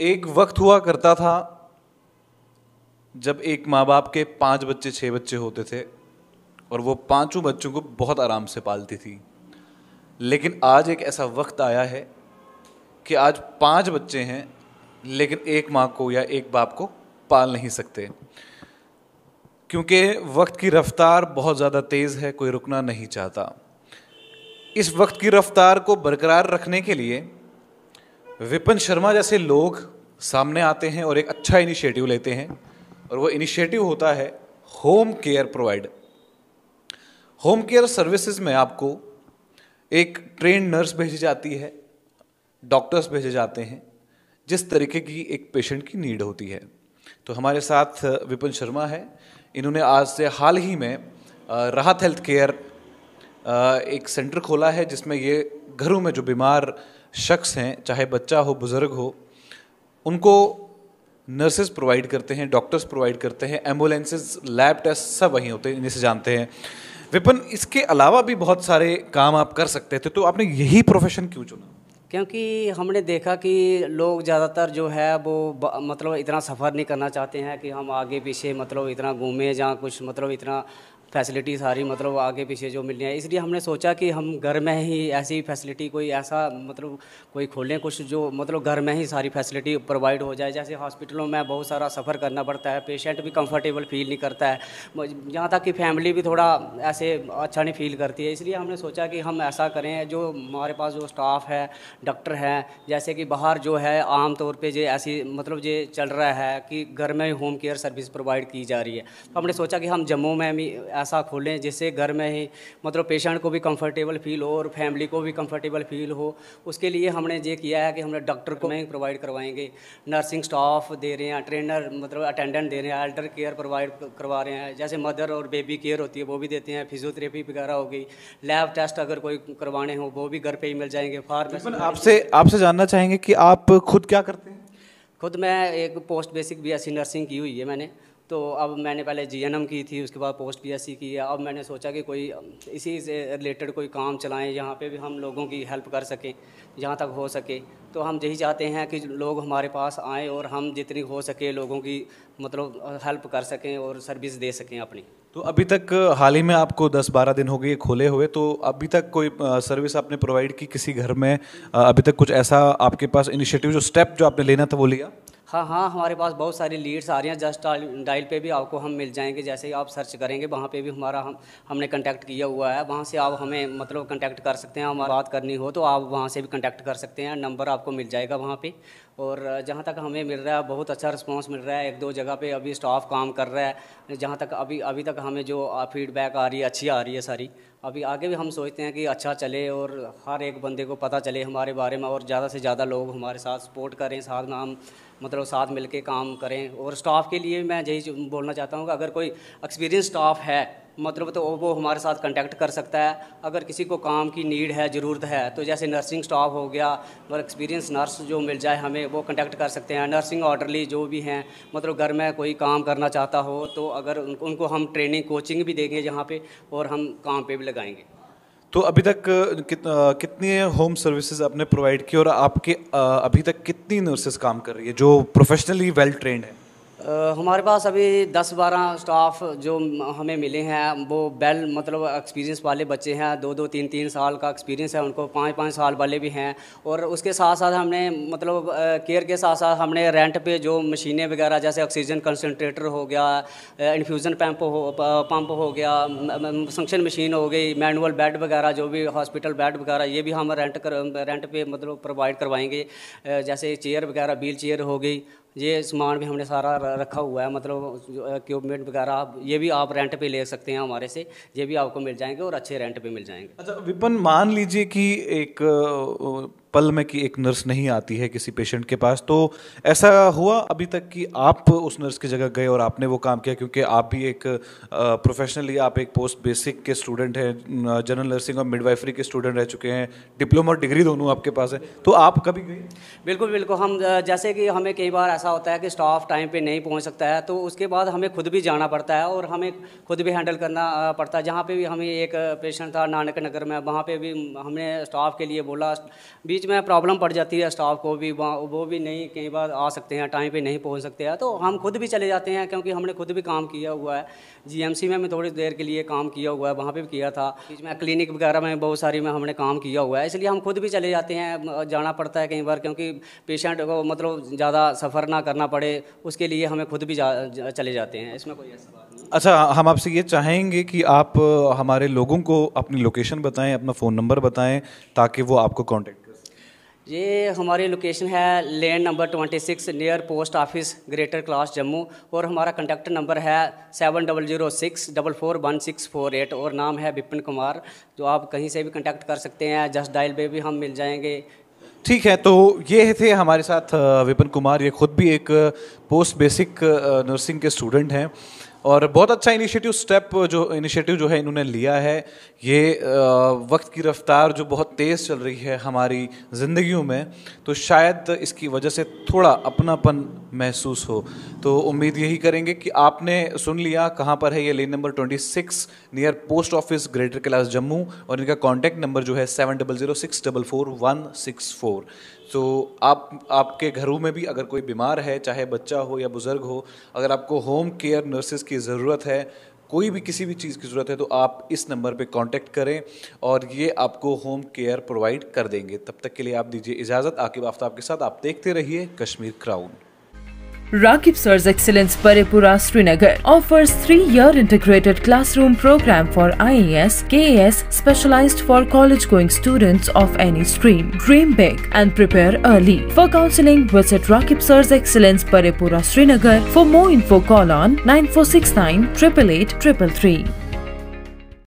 एक वक्त हुआ करता था जब एक माँ बाप के पांच बच्चे छः बच्चे होते थे और वो पांचों बच्चों को बहुत आराम से पालती थी लेकिन आज एक ऐसा वक्त आया है कि आज पांच बच्चे हैं लेकिन एक माँ को या एक बाप को पाल नहीं सकते क्योंकि वक्त की रफ्तार बहुत ज़्यादा तेज़ है कोई रुकना नहीं चाहता इस वक्त की रफ्तार को बरकरार रखने के लिए विपिन शर्मा जैसे लोग सामने आते हैं और एक अच्छा इनिशिएटिव लेते हैं और वो इनिशिएटिव होता है home care provide home care services में आपको एक ट्रेन नर्स भेजी जाती है डॉक्टर्स भेजे जाते हैं जिस तरीके की एक पेशेंट की नीड होती है तो हमारे साथ विपिन शर्मा है इन्होंने आज से हाल ही में राहत हेल्थ केयर एक सेंटर खोला है जिसमें ये घरों में जो बीमार शख्स हैं चाहे बच्चा हो बुज़ुर्ग हो उनको नर्सेज प्रोवाइड करते हैं डॉक्टर्स प्रोवाइड करते हैं एम्बुलेंसेज लैब टेस्ट सब वहीं होते हैं इन्हें से जानते हैं विपन इसके अलावा भी बहुत सारे काम आप कर सकते थे तो आपने यही प्रोफेशन क्यों चुना क्योंकि हमने देखा कि लोग ज़्यादातर जो है वो मतलब इतना सफ़र नहीं करना चाहते हैं कि हम आगे पीछे मतलब इतना घूमें जहाँ कुछ मतलब इतना फैसिलिटी सारी मतलब आगे पीछे जो मिलनी है इसलिए हमने सोचा कि हम घर में ही ऐसी फैसिलिटी कोई ऐसा मतलब कोई खोलें कुछ जो मतलब घर में ही सारी फैसिलिटी प्रोवाइड हो जाए जैसे हॉस्पिटलों में बहुत सारा सफ़र करना पड़ता है पेशेंट भी कंफर्टेबल फील नहीं करता है यहाँ तक कि फैमिली भी थोड़ा ऐसे अच्छा नहीं फील करती है इसलिए हमने सोचा कि हम ऐसा करें जो हमारे पास जो स्टाफ है डॉक्टर हैं जैसे कि बाहर जो है आम तौर पे जो ऐसी मतलब जो चल रहा है कि घर में होम केयर सर्विस प्रोवाइड की जा रही है तो हमने सोचा कि हम जम्मू में भी ऐसा खोलें जिससे घर में ही मतलब पेशेंट को भी कंफर्टेबल फील हो और फैमिली को भी कंफर्टेबल फील हो उसके लिए हमने ये किया है कि हमने डॉक्टर को नहीं प्रोवाइड करवाएंगे नर्सिंग स्टाफ दे रहे हैं ट्रेनर मतलब अटेंडेंट दे रहे हैं एल्डर केयर प्रोवाइड करवा रहे हैं जैसे मदर और बेबी केयर होती है वो भी देते हैं फिजियोथेरेपी वगैरह हो गई लैब टेस्ट अगर कोई करवाने हो वो भी घर पर ही मिल जाएंगे फार्मेसी आपसे आपसे जानना चाहेंगे कि आप खुद क्या करते हैं खुद मैं एक post basic B S nursing की हुई है मैंने तो अब मैंने पहले जी की थी उसके बाद पोस्ट बीएससी की है अब मैंने सोचा कि कोई इसी से रिलेटेड कोई काम चलाएं यहाँ पे भी हम लोगों की हेल्प कर सकें जहाँ तक हो सके तो हम यही चाहते हैं कि लोग हमारे पास आएँ और हम जितनी हो सके लोगों की मतलब हेल्प कर सकें और सर्विस दे सकें अपनी तो अभी तक हाल ही में आपको 10-12 दिन हो गए खोले हुए तो अभी तक कोई सर्विस आपने प्रोवाइड की किसी घर में अभी तक कुछ ऐसा आपके पास इनिशिएटिव जो स्टेप जो आपने लेना था वो लिया हाँ हाँ हमारे पास बहुत सारी लीड्स आ रही हैं जस्ट डायल पे भी आपको हम मिल जाएंगे जैसे आप सर्च करेंगे वहाँ पे भी हमारा हम हमने कंटैक्ट किया हुआ है वहाँ से आप हमें मतलब कंटैक्ट कर सकते हैं हमारा बात करनी हो तो आप वहाँ से भी कंटेक्ट कर सकते हैं नंबर आपको मिल जाएगा वहाँ पे और जहाँ तक हमें मिल रहा है बहुत अच्छा रिस्पांस मिल रहा है एक दो जगह पे अभी स्टाफ काम कर रहा है जहाँ तक अभी अभी तक हमें जो फीडबैक आ रही है अच्छी आ रही है सारी अभी आगे भी हम सोचते हैं कि अच्छा चले और हर एक बंदे को पता चले हमारे बारे में और ज़्यादा से ज़्यादा लोग हमारे साथ सपोर्ट करें साथ में हम मतलब साथ मिलके काम करें और स्टाफ के लिए मैं यही बोलना चाहता हूँ कि अगर कोई एक्सपीरियंस स्टाफ है मतलब तो वो हमारे साथ कांटेक्ट कर सकता है अगर किसी को काम की नीड है ज़रूरत है तो जैसे नर्सिंग स्टाफ हो गया और एक्सपीरियंस नर्स जो मिल जाए हमें वो कांटेक्ट कर सकते हैं नर्सिंग ऑर्डरली जो भी हैं मतलब घर में कोई काम करना चाहता हो तो अगर उनको, उनको हम ट्रेनिंग कोचिंग भी देंगे यहाँ पर और हम काम पर भी लगाएंगे तो अभी तक कित, कितनी होम सर्विसेज आपने प्रोवाइड की और आपके अभी तक कितनी नर्सेज काम कर रही है जो प्रोफेशनली वेल ट्रेंड है हमारे पास अभी 10-12 स्टाफ जो हमें मिले हैं वो बेल मतलब एक्सपीरियंस वाले बच्चे हैं दो दो तीन तीन साल का एक्सपीरियंस है उनको पाँच पाँच साल वाले भी हैं और उसके साथ साथ हमने मतलब केयर के साथ साथ हमने रेंट पे जो मशीनें वगैरह जैसे ऑक्सीजन कंसनट्रेटर हो गया इन्फ्यूज़न पम्प हो पम्प हो गया फंक्शन मशीन हो गई मैनुअल बेड वगैरह जो भी हॉस्पिटल बेड वगैरह ये भी हम रेंट कर रेंट पर मतलब प्रोवाइड करवाएँगे जैसे चेयर वगैरह व्हील चेयर हो गई ये सामान भी हमने सारा रखा हुआ है मतलब इक्विपमेंट वगैरह ये भी आप रेंट पे ले सकते हैं हमारे से ये भी आपको मिल जाएंगे और अच्छे रेंट पे मिल जाएंगे अच्छा विपन मान लीजिए कि एक पल में कि एक नर्स नहीं आती है किसी पेशेंट के पास तो ऐसा हुआ अभी तक कि आप उस नर्स की जगह गए और आपने वो काम किया क्योंकि आप भी एक प्रोफेशनली आप एक पोस्ट बेसिक के स्टूडेंट हैं जनरल नर्सिंग और मिडवाइफरी के स्टूडेंट रह चुके हैं डिप्लोमा और डिग्री दोनों आपके पास है तो आप कभी गए बिल्कुल बिल्कुल हम जैसे कि हमें कई बार ऐसा होता है कि स्टाफ टाइम पर नहीं पहुँच सकता है तो उसके बाद हमें खुद भी जाना पड़ता है और हमें खुद भी हैंडल करना पड़ता है जहाँ पर भी हमें एक पेशेंट था नानक नगर में वहाँ पर भी हमने स्टाफ के लिए बोला बीच बीच में प्रॉब्लम पड़ जाती है स्टाफ को भी वो भी नहीं कई बार आ सकते हैं टाइम पे नहीं पहुंच सकते हैं तो हम खुद भी चले जाते हैं क्योंकि हमने खुद भी काम किया हुआ है जीएमसी में मैं थोड़ी देर के लिए काम किया हुआ है वहाँ पर भी किया था बीच में क्लिनिक वगैरह में बहुत सारी में हमने काम किया हुआ है इसलिए हम खुद भी चले जाते हैं जाना पड़ता है कई बार क्योंकि पेशेंट को मतलब ज़्यादा सफ़र ना करना पड़े उसके लिए हमें खुद भी जा, चले जाते हैं इसमें कोई ऐसा बात नहीं अच्छा हम आपसे ये चाहेंगे कि आप हमारे लोगों को अपनी लोकेशन बताएं अपना फ़ोन नंबर बताएं ताकि वो आपको कॉन्टेक्ट ये हमारी लोकेशन है lane number 26 near post office greater Kailash Jammu और हमारा कंटेक्ट नंबर है seven double zero six double four one six four eight और नाम है विपिन कुमार जो आप कहीं से भी कंटेक्ट कर सकते हैं जस्ट डायल पे भी हम मिल जाएंगे ठीक है तो ये थे हमारे साथ विपिन कुमार ये खुद भी एक पोस्ट बेसिक नर्सिंग के स्टूडेंट हैं और बहुत अच्छा इनिशिएटिव स्टेप जो इनिशिएटिव जो है इन्होंने लिया है ये वक्त की रफ्तार जो बहुत तेज़ चल रही है हमारी ज़िंदगियों में तो शायद इसकी वजह से थोड़ा अपनापन महसूस हो तो उम्मीद यही करेंगे कि आपने सुन लिया कहाँ पर है ये lane number twenty six near post office greater Kailash Jammu और इनका कॉन्टैक्ट नंबर जो है seven double zero six double four one six four तो आप आपके घरों में भी अगर कोई बीमार है चाहे बच्चा हो या बुज़ुर्ग हो अगर आपको होम केयर नर्सेज की ज़रूरत है कोई भी किसी भी चीज़ की ज़रूरत है तो आप इस नंबर पे कांटेक्ट करें और ये आपको होम केयर प्रोवाइड कर देंगे तब तक के लिए आप दीजिए इजाज़त आकिब आफ्ताब के साथ आप देखते रहिए Kashmir crown Rakib Sir's Excellence Parepura Srinagar offers three-year integrated classroom program for IAS, KAS specialized for college-going students of any stream. Dream big and prepare early. For counseling, visit Rakib Sir's Excellence Parepura Srinagar. For more info, call on 9469 888